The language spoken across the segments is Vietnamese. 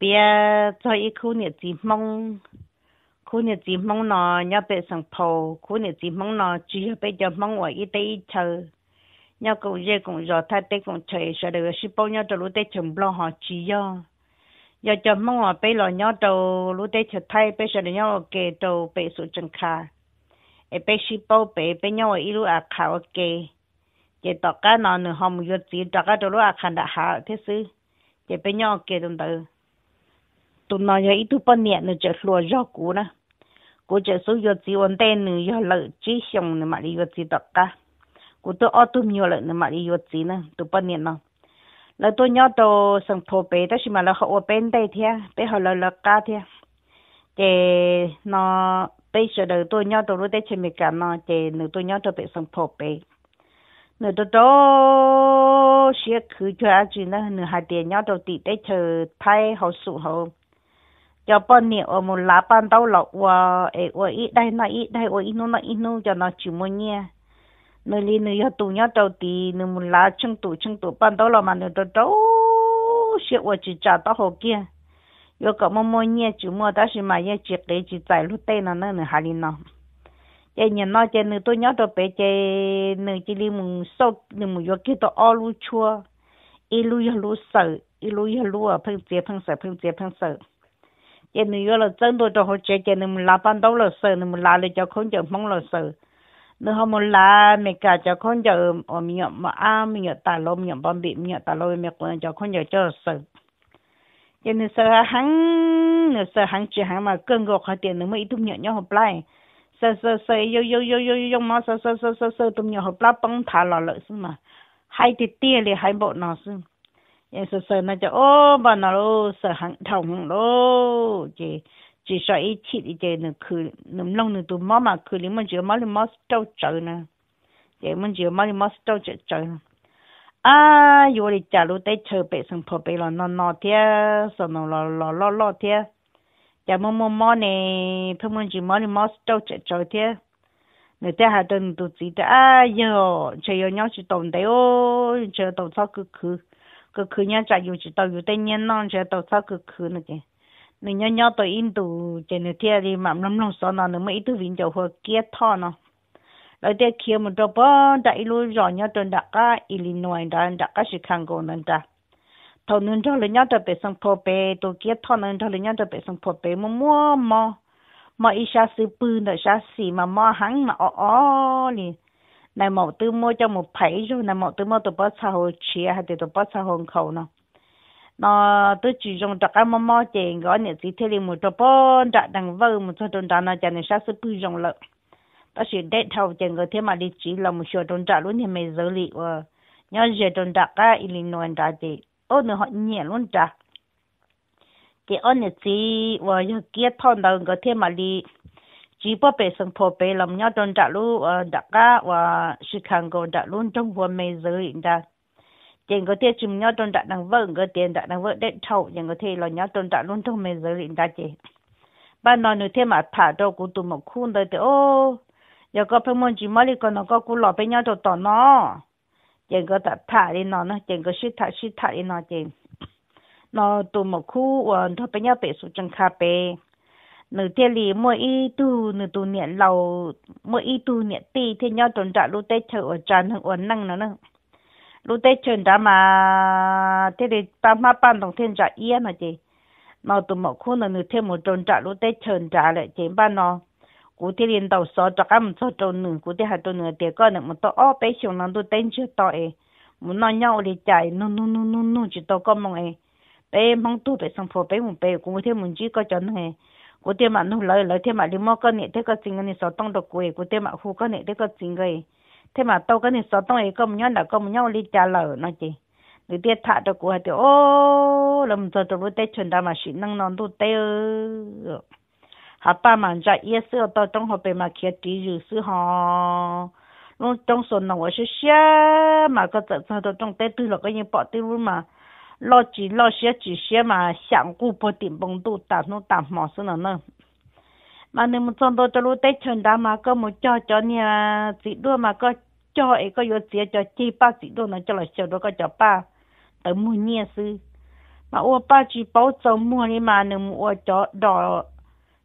bia cho ý khu nhiệt chỉ khu nhiệt chỉ mong nó nhớ bệ sang khu nhiệt chỉ mong nó chỉ bệ cho mong ở y tế y chờ nhớ cũng dễ cũng rõ thay tế cũng chờ sợ được sư bao nhớ cho lũ tế chồng lo họ chỉ do giờ cho mong ở bệ lo nhớ đầu lũ tế chờ thay bệ sợ được nhớ kề đầu chân khả ở bệ bao bệ bệ nhớ ở y à khả ở kề chỉ tọt cái nó nửa hòm vừa chỉ tọt cái à khả đã hạ thế sư chỉ bệ nhớ kề đồng tụi nó giờ ít tụi bên nữa nó chơi lúa rau củ nè cô chơi số giờ chỉ ổn định nữa giờ lợi chỉ xong nữa mà đi giờ chỉ đặt cả cô tôi ở tụi nhiều lợi nữa mà đi giờ chỉ nè tụi bên nè nó là tôi nhớ tôi sang thô bé đó mà là họ bên đây thế bé họ là là cá thế thì nó bây giờ đầu tôi nhớ tôi lúc đấy chơi mì cả nó thì nữa tôi nhớ tôi bị sang thô bé nữa tôi đó sẽ cứ cho anh chị nữa nữa bao nhiêu đâu là 要不你我们老板到了我哎我一代那一代我一弄那一弄叫那几么年，那里你要多年到底，你们拉成都成都办到了嘛？你都都些我就找到好见，要搞么么年就么，但是嘛也只给只在路对那那那哈里呢？cái nhà nó chơi nửa tôi nhớ được bé chơi nửa chỉ đi mùng sâu nửa mùng vô kia tôi ao lu chua, ít lu ya lu sợ, ít lu ya lu à phăng chế phăng sợ phăng chế phăng sợ cái nữ yêu là chân đôi cho họ chơi cái nữ mình lá ban đầu là sợ nữ mình lá để cho con chơi mong là sợ nữ họ muốn lá mình cả cho con chơi ở mình mà ăn mình nhận tài lô mình nhận bom bị mình nhận tài lô mẹ cho con chơi cho sợ cái nữ sợ hắn nữ sợ hắn chỉ hắn mà cơn gọt họ tiền nữ mới thu nhận nhau hợp lại sợ sợ sợ yêu yêu yêu yêu yêu mà sợ sợ sợ sợ sợ tụi nhau hợp lại bông thả lò lợi xong mà hai thì tia thì hai bộ nó xong. 也是说那就哦吧那喽，是很痛喽，这至少一起的这能去能弄得都妈妈去，你们就妈你妈到走呢，你们就妈你妈到走走呢。啊，有的假如在车北上坡北了，那那天是那老老老老天，咱们么么呢，他们就妈你妈到走走天。người ta hạ đơn tụt gì ta à giờ chờ nhau chỉ tồn tại ô chờ tồn sao cứ cứ cái khứ nhân trả dù chỉ tàu dù tây nhiên non chỉ tàu sao cái khứ nữa kì nếu nhau nhau tàu in tù chỉ nếu thiệt thì mà lắm lòng sao nó nếu mà ít tu vinh cho hoa kia thọ nó rồi thì kia một trâu bơ đại lưu rồi nhau trên đặc cả Illinois đó đặc cả Chicago nên ta thầu nên cho lấy nhau tàu bể sông phô bể tàu kia thọ nên cho lấy nhau tàu bể sông phô bể mua mua mà mà ít xa sư bự nữa xa xì mà mà hắn mà ó ó liền này một tư mua cho một phải rồi này một tư mua tụ bắt sao hồ chia hay tụ bắt sao hồ khẩu nó nó tôi chỉ dùng đặc cái mắm mắm chèn gọi nhật gì thế li một chỗ bỏ đặt đằng vơ một chỗ trong đó nó cho nên sao sẽ cứ dùng lợ ta chỉ để thầu chèn người thế mà đi chỉ là một chỗ trong đó luôn thì mình giữ lị và nhớ giờ trong đó cái Illinois đó thì ô nữa họ nhẹ luôn trả cái ông nhật gì và kia thon đầu người thế ma đi chỉ bảo bé sinh phổ bé làm nhau trong đạo lu đặc cả và sự khăn cầu đạo luôn trong vua mê giới đã tiền có thể chung nhau trong đạo đang vỡ, có tiền đạo đang vỡ để thầu nhưng có thể là nhau trong đạo luôn trong mê giới đã chị ba nói nữa thế mà thả đâu cũng tụi một khuôn đời thì ô giờ có phải muốn chỉ mới đi còn nó có cũng lọ bên nhau cho tỏ nó tiền có thả thả đi nó nó tiền có suy thả suy thả đi nó chị nó tụi một khu và thôi nhau bé số chân cà bé nửa thế lì mỗi y tu nửa tu niệm lầu mỗi y tu niệm tì thì nhau trốn trả lúc tết chờ ở tràn hưởng ổn năng nữa nữa lúc tết chờ trả mà thế thì ta mà ban đồng thiên trả yên mà chị nó tụ một khu nữa nửa thêm một trốn trả lúc tết chờ trả lại chị ban nó cú thì liền đầu số cho các một số trốn nửa cú thì hai trốn nửa tiền cơ nữa một tổ ó bé xuống nó tu tên chưa tội muốn nói nhau thì chạy nu nu nu nu nu chỉ tổ có mong ấy bé mong tu bé sang phố bé một bé cũng thế muốn chỉ có chọn hè cô tiêm mà nụ lời lời thêm mà đi mua cái này thế cái chính cái này sáu tông được quê cô tiêm mà khu cái này thế cái chính cái thế mà tao cái này sáu tông ấy công nhau là công nhau đi trả lời nó chứ, người tiết thả được của thì ô làm cho tụi tết chuẩn đà mà xịn năng non tụi tê hà ba mà ra yết sữa tao trong họ bề mà kia tí rử sữa họ luôn trong số nào ở sẽ mà có tận sao tao trong tết tư là cái như mà lo chỉ lo xé chỉ xé mà sáng cụ bố tìm bông tụ tạm nụ tạm mỏ sư nở nở mà nếu một trong tôi cho lúc tết chân đá mà có một cho cho nhà chị đua mà có cho ấy có yếu xé cho chi ba chị đua nó cho là xéo đó có cho ba tới mua nhẹ sư mà ô ba chỉ bảo cho mua đi mà nếu mua cho đỏ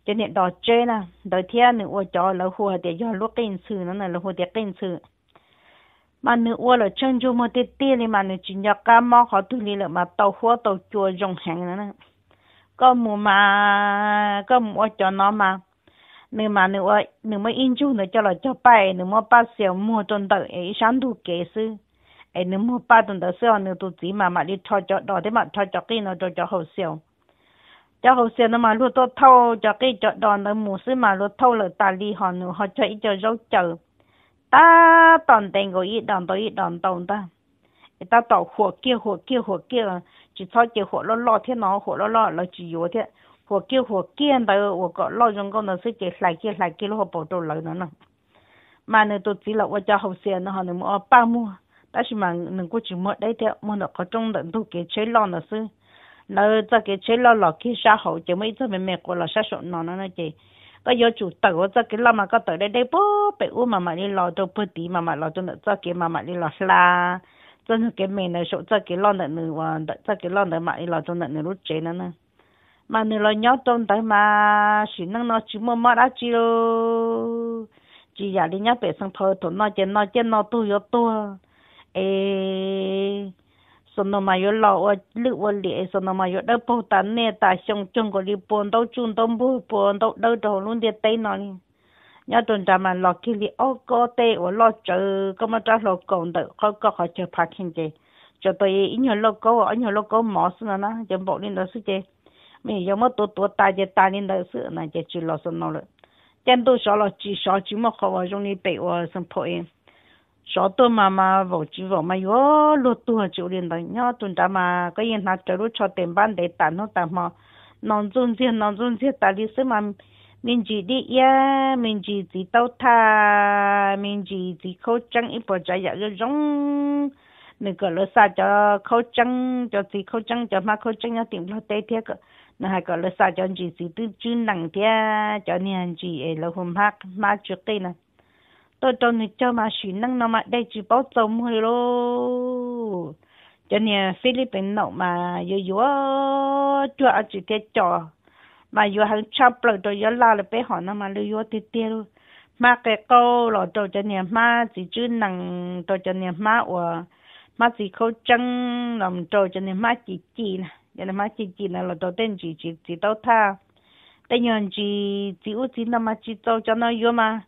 cho nên đỏ nè đỏ thiên nếu mua cho là hồ để cho lúc kinh sư nó là hồ để kinh sư mà nữ ua là chân chú mô tê tê lì mà nữ chỉ nhạc cá mò khó tù lì là mà tàu hua tàu chua dùng hàng nữa nè có mù mà có mù cho nó mà nữ mà nữ ua nữ mới in chú nữ cho là cho bay nữ mua ba xèo mua tuần tờ ấy sáng đủ kế sư ấy nữ mua ba tuần tờ xèo nữ tụ chỉ mà mà đi cho cho đó thế mà cho cho cái nó cho cho hậu xèo cho hậu xèo nó mà luôn tốt thâu cho cái cho đó nó mù sư mà luôn thâu là ta đi họ nữ họ cho ít cho râu chờ ta tòn tên gọi ít đòn tới ít đòn tòn ta ta tàu 火 kia 火 kia 火 kia chỉ cho kia 火 lo lo thế nó 火 lo lo là chỉ yếu thế 火 kia 火 kia đó tôi có lo dùng con nó sẽ cái lại kia lại kia nó bảo đồ lại nó nè mà nó tôi chỉ là tôi cho học sinh nó họ nó mua ba mua ta chỉ mà nó có chỉ mua đấy thế mà nó có trong đợt tôi cái chế lo nó sẽ nó cho cái chế lo lo kia sao hậu chứ mấy thứ mình mẹ của là sao nó nó nó chỉ 不要做毒哦！在给老妈妈毒嘞，你不别乌妈妈哩老都不点，妈妈劳动的在给妈妈老师啦，真是给闽南说，在给老奶你话，在给老奶买哩老都能你都赚了呢，妈你老尿中等嘛，谁能拿猪毛毛阿蕉，猪牙哩尿白上头头脑筋脑筋脑都要多，哎。所那嘛有老我六我脸，所那嘛有那不单呢，大像中国的半岛中东部半岛都都弄的对那里，伢种咱们老去里哦个对我老走，个么在老讲的，个个好就拍听的，就对一年老高啊，一年老高毛事了呢，就毛领导是的，没要么多多大些大领导是那就去老是弄了，见多少了，至少这么好啊，容易被我生破音。cho tôi mà mà vô chỉ vô mà yo lột tu hả chịu liền đấy nhá tuần ta mà cái yên nào cho lúc cho tiền bán để tàn nó tàn mà nông zun zia nông zun zia ta lý xem mà mình chỉ đi ya mình chỉ chỉ tao tha mình chỉ chỉ khâu trắng ít bỏ trái dạ rồi giống mình gọi là sao cho khâu trắng cho chỉ khâu trắng cho mà khâu trắng nhá tìm lo tê thiệt cơ nó hay gọi là sao cho chỉ đi tư chuyên nặng thiệt cho nên chỉ là hôm hát mà trước đây này tôi cho người cho mà xí năng nó mà đây chỉ bao trồng hơi lô cho nên Philippines nó mà yo yo cho ở chỉ thế cho mà yo hàng chắp lại rồi yo la lại bé họ nó mà lưu yo tê tê luôn mà cái câu là cho cho nên mà chỉ chữ năng cho cho nên mà ở mà chỉ khâu chân làm cho cho nên mà chỉ chỉ nè cho nên mà chỉ chỉ nè là đầu tiên chỉ chỉ chỉ đâu ta, tay nhon chỉ chỉ u chỉ nó mà chỉ cho cho nó yo mà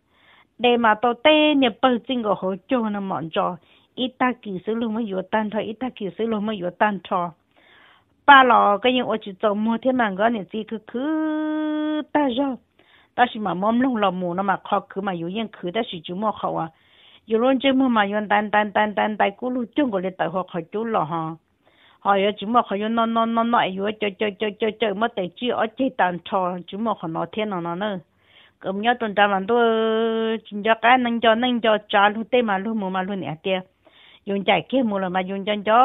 để mà tôi tê nhập bơ chính của họ cho nó mọn cho ít ta kỳ sử luôn mới vừa tan thôi ít ta kỳ sử luôn mới vừa tan cho ba lọ cái những ô chỉ trồng mua thế mạng gọi nên gì cứ cứ ta rồi ta chỉ mà mong lông lò mù nó mà khó cứ mà yếu yên cứ ta chỉ chú mua khó à yếu luôn chứ mua mà yên tan tan tan tan tại cú lu chung của lên tại họ khỏi chú lò họ họ yếu chú mua khỏi yếu non non non non yếu chơi chơi chơi chơi chơi mất tại chỉ ở chơi tan cho chú mua khỏi nó thế nào nó nữa cũng nhớ tuần tra mà tôi ờ, chỉ cho cái nâng cho nâng cho trả luôn tê mà luôn mua mà luôn nè tiền dùng chạy kia mua là mà dùng cho cho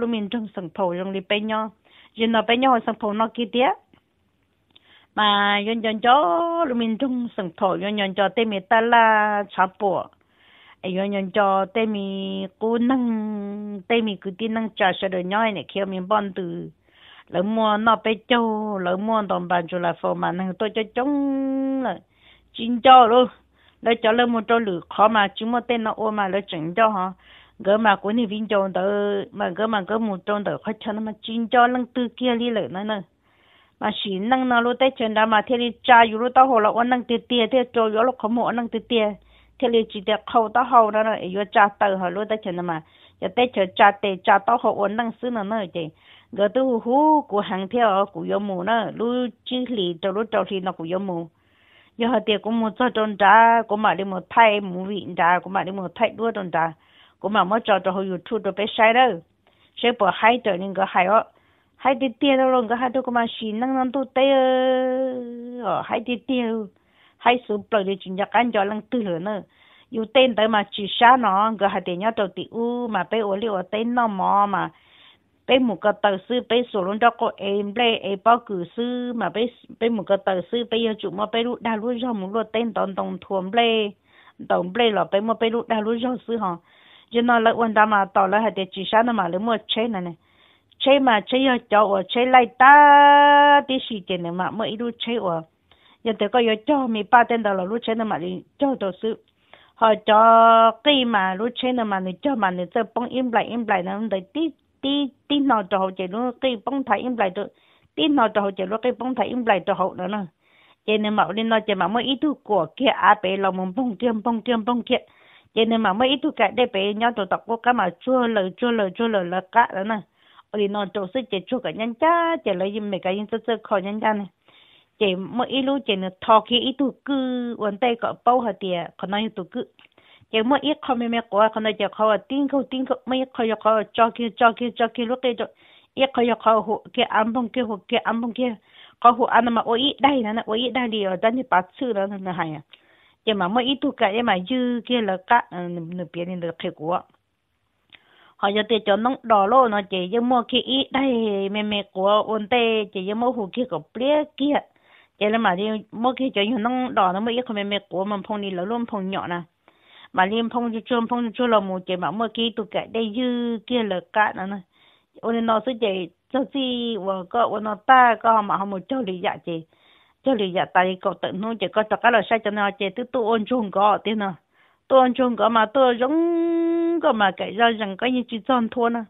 luôn mình trong sân thổ dùng đi bay nhau dùng nó bay nhau sừng thổ nó kia tía mà dùng cho cho luôn mình trong sân thổ dùng dùng cho tê mình ta là chả bộ ai dùng cho tê mình cố nâng tê mình cứ tin nâng trả sẽ được nhau này kia mình bón từ lỡ mua nó bé châu lỡ mua đồng bàn cho là phò mà năng tôi cho chống là chín cho luôn lỡ cho lỡ mua cho lử khó mà chúng mua tên nó ôm mà lỡ chỉnh cho hả gỡ mà của ni viên cho đỡ mà gỡ mà gỡ mua cho đỡ khó cho nó mà chín cho lăng tư kia đi lỡ nó nữa mà chỉ năng nó luôn tới chân đó mà thế đi cha dù lúc tao hồ là ôn năng tiệt tiệt thế cho dù lúc khó mua ôn năng tiệt tiệt thế đi chỉ tiệt khâu tao hồ đó rồi dù cha tờ hồ luôn tới chân đó mà giờ tới chờ cha tề cha tao hồ ôn năng xứ nó nữa chứ rồi tôi hú của hàng theo của yêu mù nó lú chỉ lì cho lú cho nó của yêu mù giờ họ tiệc cũng một cho tròn trà cũng mà đi một thay mù vị trà cũng mà đi một thay đua tròn trà cũng mà mới cho cho họ yêu chút được bé sai đâu sẽ bỏ hai trở ó hai đi tiền đâu rồi cái hai tôi cũng mà xin năng năng tôi tê ờ hai đi tiền hai số bờ đi chuyển cho căn cho lăng tư lửa nữa yêu tên tới mà chỉ xa nó cái hai tiền nhau đầu tiêu mà bé ổ liệu tên nó mà bé một cái tờ sư bé sổ luôn đó có em lê em bao cử sư mà bé bé một cái tờ sư bé yêu chủ mà bé lúc đã lúc rồi một lúc tên tổng tổng thuần lê tổng lê là bé lúc đã lúc rồi sư hả cho nó là quan tâm mà tỏ là hạt chỉ sáng mà lấy mua chế này này mà chế cho ở lại ta tí gì tiền mà mới lúc chế ở giờ tôi có yêu cho mình ba tên là lúc chế mà đi cho tổ họ cho cái mà lúc chế mà đi cho mà đi tới bông im lại im lại nó để tí tí tí nó cho họ chạy nó cái bông thải im lại được tí nó cho hậu chế luôn cái bông thải im lại cho hậu nữa nè cho nên mạo nên nói chế mạo mới ít thu của kia à bé là mông bông tiêm bông tiêm bông kia cho nên mạo mới ít thu cái đây bé nhau tụ tập có cái mà chua lời chua lời chua lời là cả nữa nè ở đây nó chỗ sức chế chua cả nhân cha chạy lấy mấy cái nhân sơ khỏi nhân cha này chạy mới ít lúc chạy nó thò kia ít thu cứ quần tay có bao hạt tiền có nói tụ cứ yang mo ik khome me ko khona je khaw tin ko tin ko me kho yo khaw choki choki choki lu ke jo ik kho yo khaw hu ke ambong ke hu ke ambong ke ko hu anama o i dai na o i dai yo dan ni pa chu na na ha ya ye ma mo i tu ka ye ma yu ke la ka nu pye ni de khe ko họ giờ thì cho nông đỏ lô nó chỉ giống mua cái ít đây mẹ mẹ của ôn tê chỉ giống mua hồ kia của plea kia chỉ là mà đi mua cái cho nông đỏ nó mới ít không mẹ mẹ của mình phong đi lỡ luôn phong nhỏ nè mà liên phong cho chôm phong cho chôm là một cái mà mà cái tụ cái đây dư kia là cả nữa nè ôn nó sẽ chạy cho gì và có ôn nó ta có mà không một cho lý giải chị cho lý giải tại có tự nuôi chỉ có tất cả là sai cho nó chị tức tôi ôn chung có thế nào tôi ôn chung có mà tôi giống có mà cái do rằng có những chuyện tròn thua nè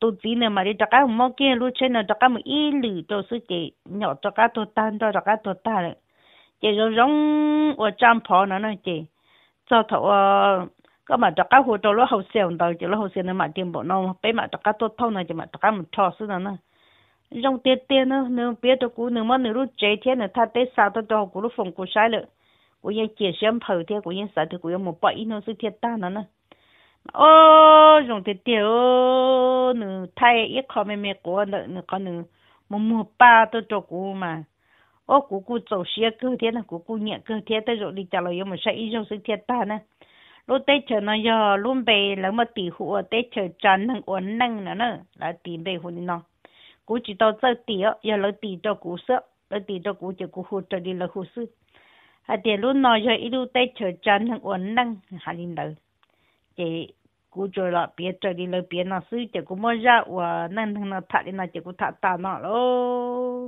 tôi chỉ nè mà đi tất cả một kia lúc trên nè tất cả một ít lử cho sự chị nhỏ tất cả tôi tan cho tất cả tôi tan đấy chị giống giống ở trong phò nó nè chị cho thọ có mà cho cá hồ đó lúa hồ xèo đâu, chỉ lúa hồ xèo nó mà tiền bộ nó bé mà cho cá tốt thâu này chỉ mà cho cá một trò xí nữa trong tiền tiền nữa, nếu biết được cú nếu mà nếu lúc chế thiên này ta tết sao tôi cho cú lúc phong cú sai lợ cú yên chia xem phải thế cú yên sợ thì cú yên một bảy nó sự thiệt ta nó nè ô trong tiền tiền ô nếu thay ít khó mềm mềm của lợ nếu có nếu một mùa ba tôi cho cú mà ô cú cú chỗ xía cơ thế là cú cú nhẹ cơ thế tới rồi đi trả lời mà sẽ yêu sự thiệt ta nè lúc tết chờ nó giờ luôn về là mà tỷ hụ tết chờ trần năng uốn năng nè là tỷ về hụn nó cú chỉ tao chơi tỷ á giờ lấy tỷ cho cú sợ lấy tỷ cho cú chờ cú hụt cho đi là hụt sư à tiền lúc nó giờ ít lúc tết chờ trần năng uốn năng hà linh đời chị cú cho là biết cho đi là biết nó sư chờ cú mua ra và năng nó thắt đi nó chờ cú thắt ta lô